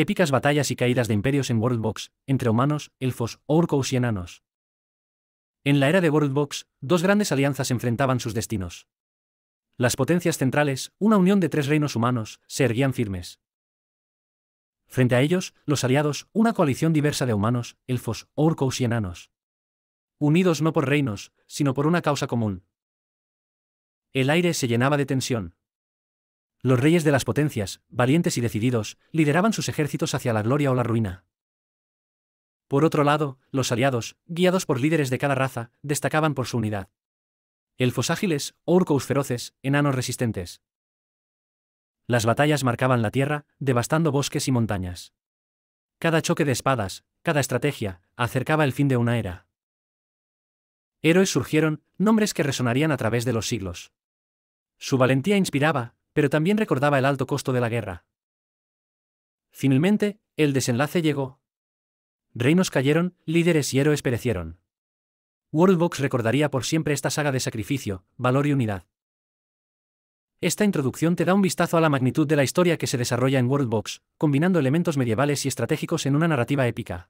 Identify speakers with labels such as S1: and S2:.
S1: Épicas batallas y caídas de imperios en Worldbox, entre humanos, elfos, orcos y enanos. En la era de Worldbox, dos grandes alianzas enfrentaban sus destinos. Las potencias centrales, una unión de tres reinos humanos, se erguían firmes. Frente a ellos, los aliados, una coalición diversa de humanos, elfos, orcos y enanos. Unidos no por reinos, sino por una causa común. El aire se llenaba de tensión. Los reyes de las potencias, valientes y decididos, lideraban sus ejércitos hacia la gloria o la ruina. Por otro lado, los aliados, guiados por líderes de cada raza, destacaban por su unidad. Elfos ágiles, orcos feroces, enanos resistentes. Las batallas marcaban la tierra, devastando bosques y montañas. Cada choque de espadas, cada estrategia, acercaba el fin de una era. Héroes surgieron, nombres que resonarían a través de los siglos. Su valentía inspiraba, pero también recordaba el alto costo de la guerra. Finalmente, el desenlace llegó. Reinos cayeron, líderes y héroes perecieron. Worldbox recordaría por siempre esta saga de sacrificio, valor y unidad. Esta introducción te da un vistazo a la magnitud de la historia que se desarrolla en Worldbox, combinando elementos medievales y estratégicos en una narrativa épica.